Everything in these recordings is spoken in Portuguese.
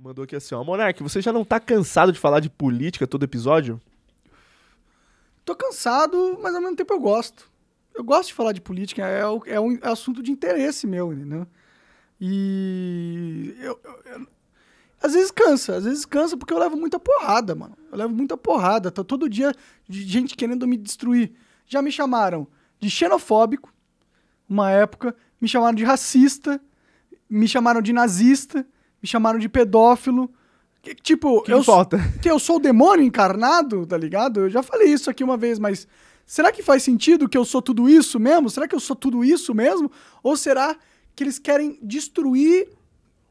Mandou aqui assim, ó. Monark, você já não tá cansado de falar de política todo episódio? Tô cansado, mas ao mesmo tempo eu gosto. Eu gosto de falar de política, é, é um, é assunto de interesse meu, entendeu? E. Eu, eu, eu, às vezes cansa, às vezes cansa porque eu levo muita porrada, mano. Eu levo muita porrada. tá todo dia de gente querendo me destruir. Já me chamaram de xenofóbico, uma época, me chamaram de racista, me chamaram de nazista me chamaram de pedófilo. Que, tipo, que eu, importa? que eu sou o demônio encarnado, tá ligado? Eu já falei isso aqui uma vez, mas será que faz sentido que eu sou tudo isso mesmo? Será que eu sou tudo isso mesmo? Ou será que eles querem destruir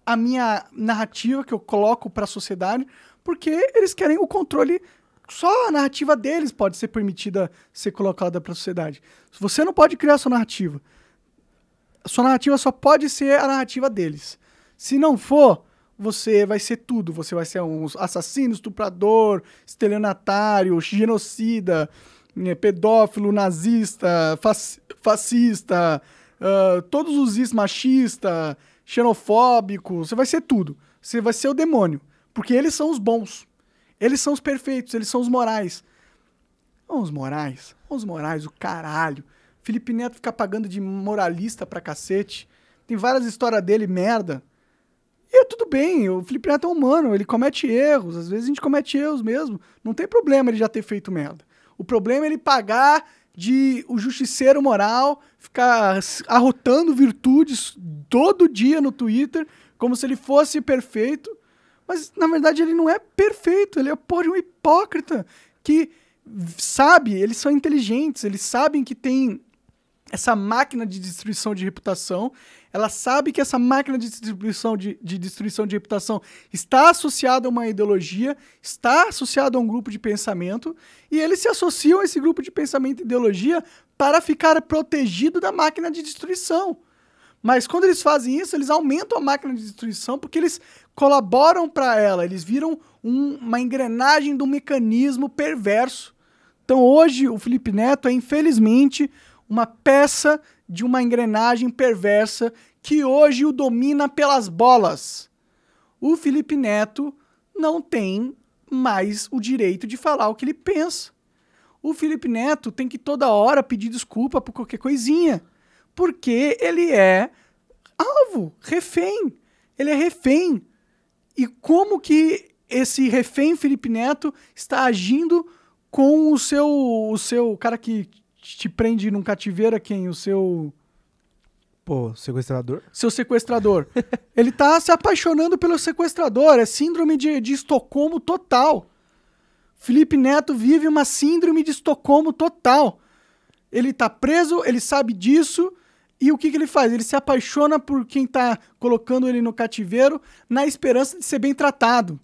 a minha narrativa que eu coloco para a sociedade? Porque eles querem o controle só a narrativa deles pode ser permitida ser colocada para a sociedade. Você não pode criar sua narrativa. sua narrativa só pode ser a narrativa deles. Se não for, você vai ser tudo. Você vai ser um assassino, estuprador, estelionatário, genocida, eh, pedófilo, nazista, fascista, uh, todos os is, machista, xenofóbico. Você vai ser tudo. Você vai ser o demônio. Porque eles são os bons. Eles são os perfeitos, eles são os morais. Os morais, os morais, o caralho. Felipe Neto fica pagando de moralista pra cacete. Tem várias histórias dele, merda. E é tudo bem, o Felipe Neto é humano, ele comete erros, às vezes a gente comete erros mesmo. Não tem problema ele já ter feito merda. O problema é ele pagar de o justiceiro moral, ficar arrotando virtudes todo dia no Twitter, como se ele fosse perfeito. Mas na verdade ele não é perfeito, ele é porra de um hipócrita que sabe, eles são inteligentes, eles sabem que tem essa máquina de destruição de reputação, ela sabe que essa máquina de destruição de, de, destruição de reputação está associada a uma ideologia, está associada a um grupo de pensamento, e eles se associam a esse grupo de pensamento e ideologia para ficar protegido da máquina de destruição. Mas quando eles fazem isso, eles aumentam a máquina de destruição porque eles colaboram para ela, eles viram um, uma engrenagem de um mecanismo perverso. Então hoje o Felipe Neto é infelizmente uma peça de uma engrenagem perversa que hoje o domina pelas bolas. O Felipe Neto não tem mais o direito de falar o que ele pensa. O Felipe Neto tem que toda hora pedir desculpa por qualquer coisinha, porque ele é alvo, refém. Ele é refém. E como que esse refém Felipe Neto está agindo com o seu o seu cara que te prende num cativeiro é quem? O seu. Pô, sequestrador? Seu sequestrador. ele tá se apaixonando pelo sequestrador. É síndrome de, de Estocolmo total. Felipe Neto vive uma síndrome de Estocolmo total. Ele tá preso, ele sabe disso. E o que, que ele faz? Ele se apaixona por quem tá colocando ele no cativeiro na esperança de ser bem tratado.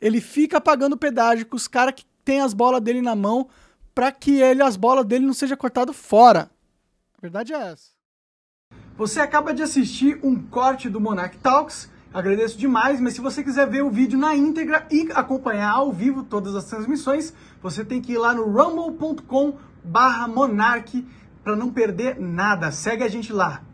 Ele fica pagando pedágio com os caras que têm as bolas dele na mão para que ele as bolas dele não seja cortado fora. A verdade é essa. Você acaba de assistir um corte do Monarch Talks. Agradeço demais, mas se você quiser ver o vídeo na íntegra e acompanhar ao vivo todas as transmissões, você tem que ir lá no rumble.com/monarch para não perder nada. Segue a gente lá.